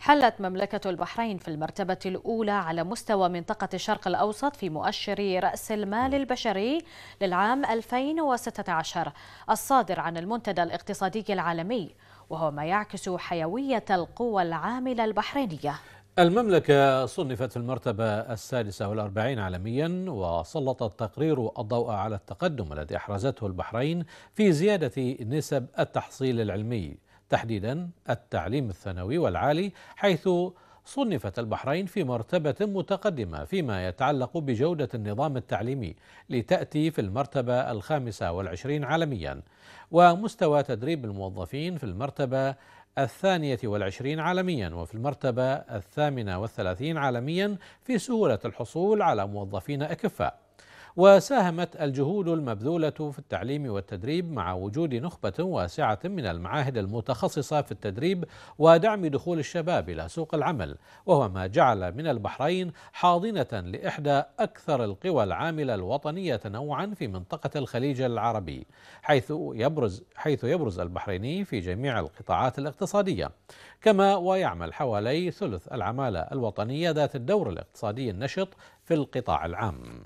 حلت مملكة البحرين في المرتبة الأولى على مستوى منطقة الشرق الأوسط في مؤشر رأس المال البشري للعام 2016 الصادر عن المنتدى الاقتصادي العالمي وهو ما يعكس حيوية القوى العاملة البحرينية المملكة صنفت في المرتبة السادسة والأربعين عالميا وسلط التقرير الضوء على التقدم الذي أحرزته البحرين في زيادة نسب التحصيل العلمي تحديدا التعليم الثانوي والعالي حيث صنفت البحرين في مرتبة متقدمة فيما يتعلق بجودة النظام التعليمي لتأتي في المرتبة الخامسة والعشرين عالميا ومستوى تدريب الموظفين في المرتبة الثانية والعشرين عالميا وفي المرتبة الثامنة والثلاثين عالميا في سهولة الحصول على موظفين أكفاء وساهمت الجهود المبذولة في التعليم والتدريب مع وجود نخبة واسعة من المعاهد المتخصصة في التدريب ودعم دخول الشباب إلى سوق العمل وهو ما جعل من البحرين حاضنة لإحدى أكثر القوى العاملة الوطنية تنوعا في منطقة الخليج العربي حيث يبرز حيث يبرز البحريني في جميع القطاعات الاقتصادية كما ويعمل حوالي ثلث العمالة الوطنية ذات الدور الاقتصادي النشط في القطاع العام